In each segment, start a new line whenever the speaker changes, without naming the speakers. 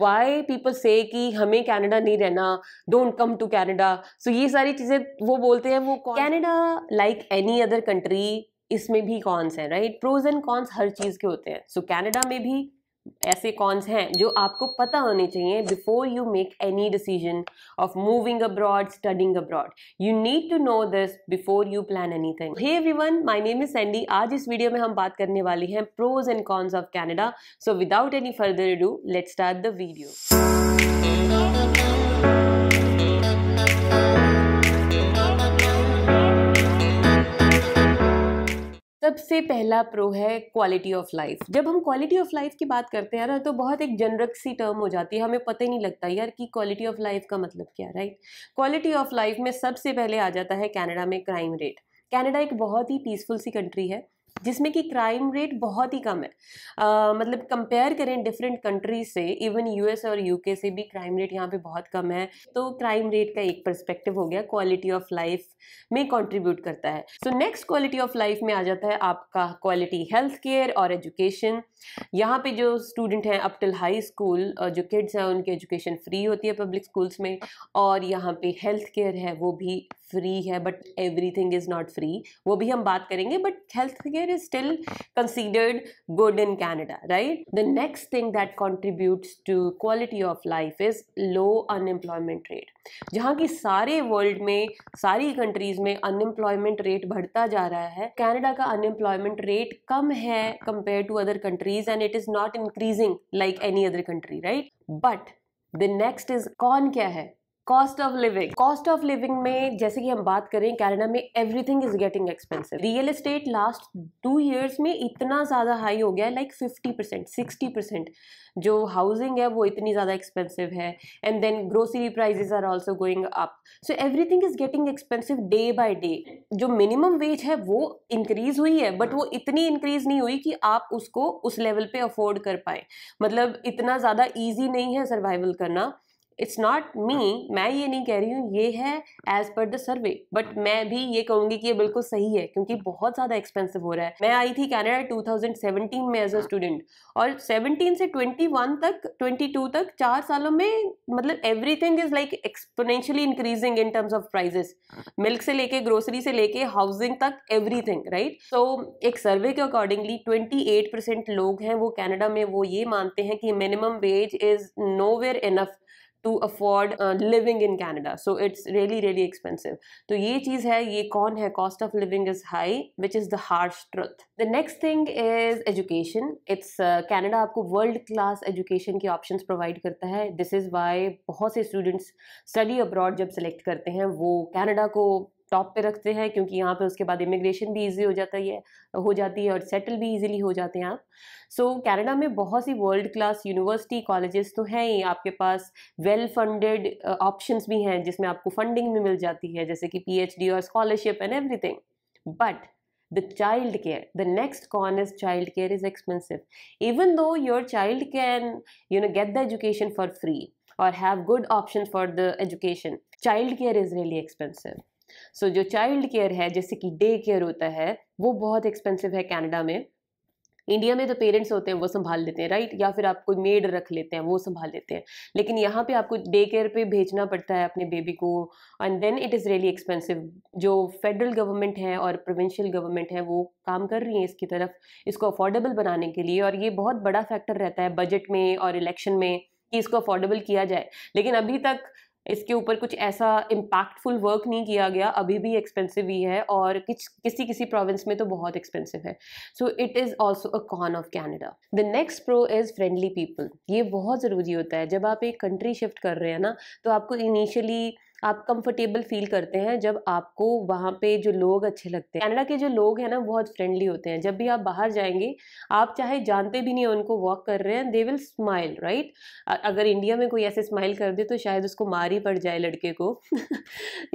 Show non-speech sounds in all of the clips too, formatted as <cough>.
Why people से कि हमें कैनेडा नहीं रहना don't come to Canada so ये सारी चीज़ें वो बोलते हैं वो Canada like any other country इसमें भी कॉन्स है राइट प्रोज एंड कॉन्स हर चीज़ के होते हैं सो so, कैनेडा में भी ऐसे कॉन्स हैं जो आपको पता होने चाहिए before you make any decision of moving abroad studying abroad you need to know this before you plan anything hey everyone my name is Sandy आज इस वीडियो में हम बात करने वाले हैं pros and cons of Canada so without any further ado let start the video सबसे पहला प्रो है क्वालिटी ऑफ लाइफ जब हम क्वालिटी ऑफ लाइफ की बात करते हैं ना तो बहुत एक जनरक सी टर्म हो जाती है हमें पता ही नहीं लगता यार कि क्वालिटी ऑफ लाइफ का मतलब क्या राइट क्वालिटी ऑफ लाइफ में सबसे पहले आ जाता है कैनेडा में क्राइम रेट कनाडा एक बहुत ही पीसफुल सी कंट्री है जिसमें कि क्राइम रेट बहुत ही कम है आ, मतलब कंपेयर करें डिफरेंट कंट्रीज से इवन यूएस और यूके से भी क्राइम रेट यहाँ पे बहुत कम है तो क्राइम रेट का एक पर्सपेक्टिव हो गया क्वालिटी ऑफ लाइफ में कंट्रीब्यूट करता है so next quality of life में आ जाता है आपका क्वालिटी हेल्थ केयर और एजुकेशन यहाँ पे जो स्टूडेंट हैं अप टिल हाई स्कूल जो किड्स हैं उनकी एजुकेशन फ्री होती है पब्लिक स्कूल्स में और यहाँ पे हेल्थ केयर है वो भी फ्री है but everything is not free वो भी हम बात करेंगे but health care is still considered good in Canada right the next thing that contributes to quality of life is low unemployment rate जहाँ की सारे वर्ल्ड में सारी कंट्रीज में अनएम्प्लॉयमेंट रेट बढ़ता जा रहा है कैनेडा का अनएम्प्लॉयमेंट रेट कम है compare to other countries and it is not increasing like any other country right but the next is con क्या है cost of living cost of living में जैसे कि हम बात करें कैनेडा में everything is getting expensive real estate last two years में इतना ज़्यादा हाई हो गया है like fifty percent sixty percent जो हाउसिंग है वो इतनी ज़्यादा एक्सपेंसिव है and then grocery prices are also going up so everything is getting expensive day by day जो मिनिमम वेज है वो इंक्रीज हुई है बट वो इतनी इंक्रीज नहीं हुई कि आप उसको उस लेवल पे अफोर्ड कर पाए मतलब इतना ज़्यादा ईजी नहीं है सर्वाइवल करना इट्स नॉट मी मैं ये नहीं कह रही हूँ ये है as per the survey but मैं भी ये कहूंगी कि ये बिल्कुल सही है क्योंकि बहुत ज़्यादा एक्सपेंसिव हो रहा है मैं आई थी कैनेडा 2017 में एज अ स्टूडेंट और 17 से 21 तक 22 तक चार सालों में मतलब everything is like exponentially increasing in terms of prices milk से लेके ग्रोसरी से लेके हाउसिंग तक एवरीथिंग राइट सो एक सर्वे के अकॉर्डिंगली ट्वेंटी लोग हैं वो कैनेडा में वो ये मानते हैं कि minimum wage is nowhere enough to afford living in Canada so it's really really expensive तो ये चीज़ है ये कौन है cost of living is high which is the harsh truth the next thing is education it's Canada आपको world class education के option provide करता है दिस इज़ वाई बहुत से स्टूडेंट्स स्टडी अब्रॉड जब सेलेक्ट करते हैं वो कैनेडा को टॉप पे रखते हैं क्योंकि यहाँ पे उसके बाद इमिग्रेशन भी इजी हो जाता है हो जाती है और सेटल भी इजीली हो जाते हैं आप सो so, कनाडा में बहुत सी वर्ल्ड क्लास यूनिवर्सिटी कॉलेजेस तो हैं ही आपके पास वेल फंडेड ऑप्शंस भी हैं जिसमें आपको फंडिंग भी मिल जाती है जैसे कि पी और scholarship and everything but the child care the next con is child care is expensive even though your child can you know get the education for free और have good option for the education child care is really expensive so so, जो child care है जैसे कि day care होता है वो बहुत expensive है कैनेडा में इंडिया में तो पेरेंट्स होते हैं वो संभाल लेते हैं राइट या फिर आप कोई मेड रख लेते हैं वो संभाल लेते हैं लेकिन यहाँ पे आपको डे केयर पे भेजना पड़ता है अपने बेबी को and then it is really expensive जो फेडरल गवर्नमेंट है और प्रोविंशियल गवर्नमेंट है वो काम कर रही है इसकी तरफ इसको अफोर्डेबल बनाने के लिए और ये बहुत बड़ा फैक्टर रहता है बजट में और इलेक्शन में कि इसको अफोर्डेबल किया जाए लेकिन अभी तक इसके ऊपर कुछ ऐसा इम्पैक्टफुल वर्क नहीं किया गया अभी भी एक्सपेंसिव ही है और किस किसी किसी प्रोविंस में तो बहुत एक्सपेंसिव है so it is also a con of Canada the next pro is friendly people ये बहुत ज़रूरी होता है जब आप एक कंट्री शिफ्ट कर रहे हैं ना तो आपको इनिशियली आप कंफर्टेबल फील करते हैं जब आपको वहाँ पे जो लोग अच्छे लगते हैं कनाडा के जो लोग हैं ना बहुत फ्रेंडली होते हैं जब भी आप बाहर जाएंगे आप चाहे जानते भी नहीं उनको वॉक कर रहे हैं दे विल स्माइल राइट अगर इंडिया में कोई ऐसे स्माइल कर दे तो शायद उसको मार ही पड़ जाए लड़के को <laughs>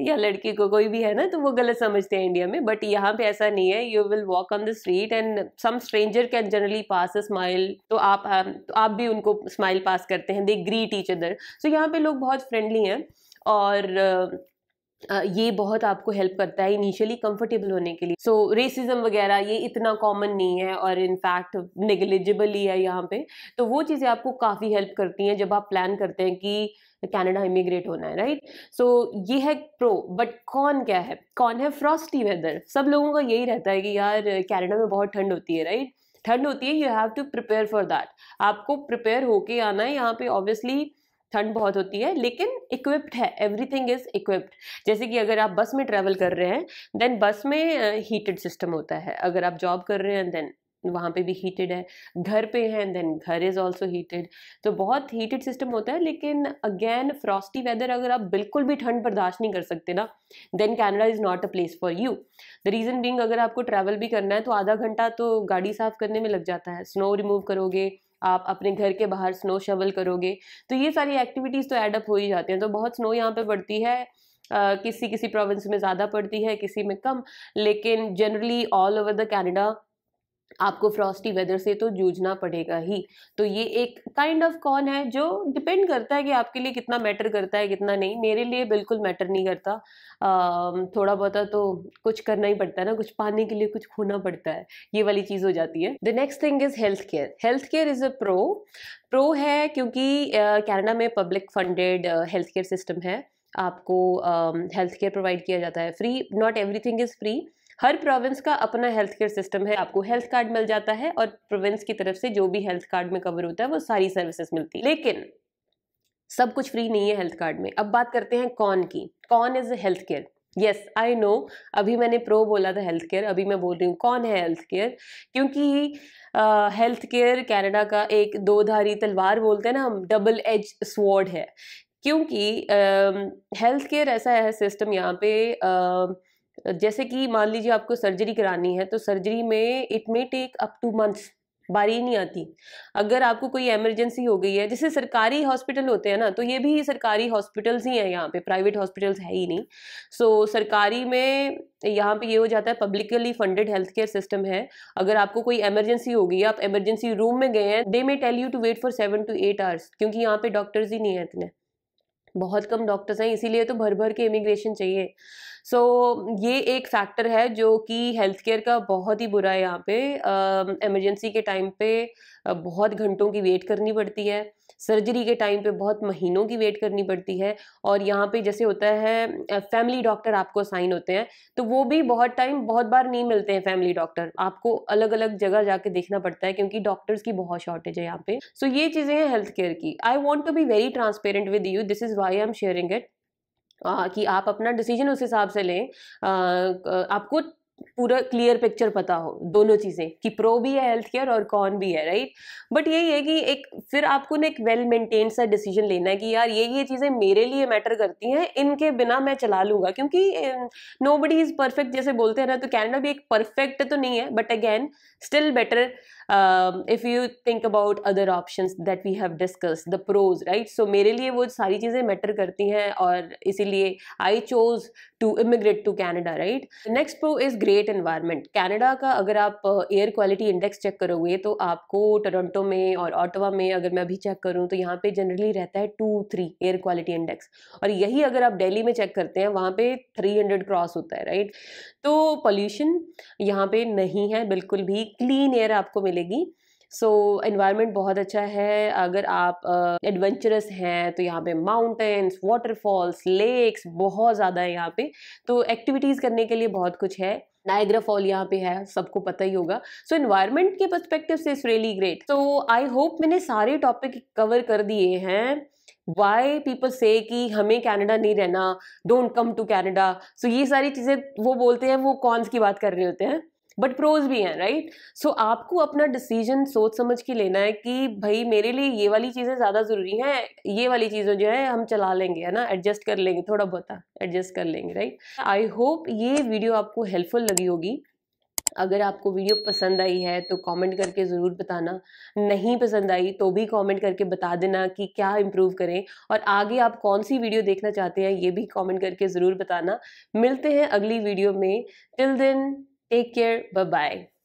या लड़के को कोई भी है ना तो वो गलत समझते हैं इंडिया में बट यहाँ पे ऐसा नहीं है you will walk on the street and some stranger can generally pass a smile तो आप तो आप भी उनको स्माइल पास करते हैं they greet each other so यहाँ पे लोग बहुत फ्रेंडली हैं और ये बहुत आपको हेल्प करता है इनिशियली कंफर्टेबल होने के लिए सो रेसिज्म वगैरह ये इतना कॉमन नहीं है और इनफैक्ट नेगलिजिबल ही है यहाँ पे तो वो चीज़ें आपको काफ़ी हेल्प करती हैं जब आप प्लान करते हैं कि कनाडा इमिग्रेट होना है राइट सो so, ये है प्रो बट कौन क्या है कौन है फ्रॉस्टी वेदर सब लोगों का यही रहता है कि यार कैनेडा में बहुत ठंड होती है राइट ठंड होती है you have to prepare for that आपको प्रिपेयर होके आना है यहाँ पे ऑब्वियसली ठंड बहुत होती है लेकिन इक्विप्ड है एवरीथिंग इज़ इक्विप्ड जैसे कि अगर आप बस में ट्रैवल कर रहे हैं देन बस में हीटेड सिस्टम होता है अगर आप जॉब कर रहे हैं देन वहाँ पे भी हीटेड है घर पे हैं देन घर इज़ ऑल्सो हीटेड तो बहुत हीटेड सिस्टम होता है लेकिन अगेन फ्रॉस्टी वेदर अगर आप बिल्कुल भी ठंड बर्दाश्त नहीं कर सकते ना then Canada is not a place for you the reason being अगर आपको ट्रैवल भी करना है तो आधा घंटा तो गाड़ी साफ करने में लग जाता है स्नो रिमूव करोगे आप अपने घर के बाहर स्नो शवल करोगे तो ये सारी एक्टिविटीज़ तो एडअप हो ही जाती हैं तो बहुत स्नो यहाँ पे पड़ती है Uh, किसी किसी प्रोविंस में ज़्यादा पड़ती है किसी में कम लेकिन generally all over the Canada आपको फ्रॉस्टी वेदर से तो जूझना पड़ेगा ही तो ये एक काइंड ऑफ कॉन है जो डिपेंड करता है कि आपके लिए कितना मैटर करता है कितना नहीं मेरे लिए बिल्कुल मैटर नहीं करता आ, थोड़ा बहुत तो कुछ करना ही पड़ता है ना कुछ पाने के लिए कुछ खोना पड़ता है ये वाली चीज़ हो जाती है the next thing is health care health care is a pro pro है क्योंकि कैनेडा uh, में public funded health care system है आपको हेल्थ केयर प्रोवाइड किया जाता है free not everything is free हर प्रोविंस का अपना हेल्थ केयर सिस्टम है आपको हेल्थ कार्ड मिल जाता है और प्रोविंस की तरफ से जो भी हेल्थ कार्ड में कवर होता है वो सारी सर्विसेज मिलती है लेकिन सब कुछ फ्री नहीं है हेल्थ कार्ड में अब बात करते हैं कौन की con is health care yes I know अभी मैंने प्रो बोला था हेल्थ केयर अभी मैं बोल रही हूँ कौन है हेल्थ केयर क्योंकि हेल्थ केयर कैनेडा का एक दोधारी तलवार बोलते हैं ना हम डबल एज स्वॉर्ड है क्योंकि हेल्थ uh, केयर ऐसा है सिस्टम यहाँ पे uh, जैसे कि मान लीजिए आपको सर्जरी करानी है तो सर्जरी में it may take up to months बारी नहीं आती अगर आपको कोई इमरजेंसी हो गई है जैसे सरकारी हॉस्पिटल होते हैं ना तो ये भी सरकारी हॉस्पिटल्स ही हैं यहाँ पे प्राइवेट हॉस्पिटल्स है ही नहीं सो so, सरकारी में यहाँ पे ये हो जाता है publicly funded health care system है अगर आपको कोई इमरजेंसी गई आप इमरजेंसी रूम में गए हैं they may tell you to wait for seven to eight hours क्योंकि यहाँ पे डॉक्टर्स ही नहीं हैं इतने बहुत कम डॉक्टर्स हैं इसीलिए तो भर भर के इमिग्रेशन चाहिए सो so, ये एक फैक्टर है जो कि हेल्थ केयर का बहुत ही बुरा है यहाँ पे इमरजेंसी के टाइम पे बहुत घंटों की वेट करनी पड़ती है सर्जरी के टाइम पे बहुत महीनों की वेट करनी पड़ती है और यहाँ पे जैसे होता है फैमिली डॉक्टर आपको असाइन होते हैं तो वो भी बहुत टाइम बहुत बार नहीं मिलते हैं फैमिली डॉक्टर आपको अलग अलग जगह जाके देखना पड़ता है क्योंकि डॉक्टर्स की बहुत शॉर्टेज है यहाँ पे सो so, ये चीज़ें हैं हेल्थ केयर की I want to be very transparent with you this is why I am sharing it कि आप अपना डिसीजन उस हिसाब से लें आपको पूरा क्लियर पिक्चर पता हो दोनों चीज़ें कि प्रो भी है हेल्थ केयर और कौन भी है राइट बट यही है कि एक फिर आपको ना एक वेल मेंटेन सा डिसीजन लेना है कि यार ये ये चीज़ें मेरे लिए मैटर करती हैं इनके बिना मैं चला लूँगा क्योंकि नो बडी इज़ परफेक्ट जैसे बोलते हैं ना तो कैनेडा भी एक परफेक्ट तो नहीं है but again still better um, if you think about other options that we have discussed the pros right so मेरे लिए वो सारी चीज़ें मैटर करती हैं और इसीलिए I chose to immigrate to Canada right next pro is great environment Canada का अगर आप एयर क्वालिटी इंडेक्स चेक करोगे तो आपको टोरंटो में और ऑटोवा में अगर मैं अभी चेक करूँ तो यहाँ पे जनरली रहता है two three air quality index और यही अगर आप दिल्ली में चेक करते हैं वहाँ पे थ्री हंड्रेड क्रॉस होता है राइट तो पॉल्यूशन यहाँ पे नहीं है बिल्कुल भी क्लीन एयर आपको मिले मिलेगी सो so, इन्वायरमेंट बहुत अच्छा है अगर आप एडवेंचरस uh, हैं तो यहाँ पे माउंटेन्स वाटरफॉल्स लेक्स बहुत ज़्यादा है यहाँ पे तो एक्टिविटीज़ करने के लिए बहुत कुछ है नाइग्रा फॉल यहाँ पे है सबको पता ही होगा सो so, इन्वायरमेंट के परस्पेक्टिव से इस रियली ग्रेट तो आई होप मैंने सारे टॉपिक कवर कर दिए हैं वाई पीपल से कि हमें कैनेडा नहीं रहना don't come to Canada so ये सारी चीज़ें वो बोलते हैं वो कॉन्स की बात कर रहे होते हैं बट प्रोज भी हैं राइट right? सो so, आपको अपना डिसीजन सोच समझ के लेना है कि भाई मेरे लिए ये वाली चीज़ें ज़्यादा ज़रूरी हैं ये वाली चीज़ें जो है हम चला लेंगे है ना एडजस्ट कर लेंगे थोड़ा बहुत एडजस्ट कर लेंगे राइट आई होप ये वीडियो आपको हेल्पफुल लगी होगी अगर आपको वीडियो पसंद आई है तो कमेंट करके ज़रूर बताना नहीं पसंद आई तो भी कमेंट करके बता देना कि क्या इम्प्रूव करें और आगे आप कौन सी वीडियो देखना चाहते हैं ये भी कमेंट करके ज़रूर बताना मिलते हैं अगली वीडियो में टिल दिन Take care. Bye bye.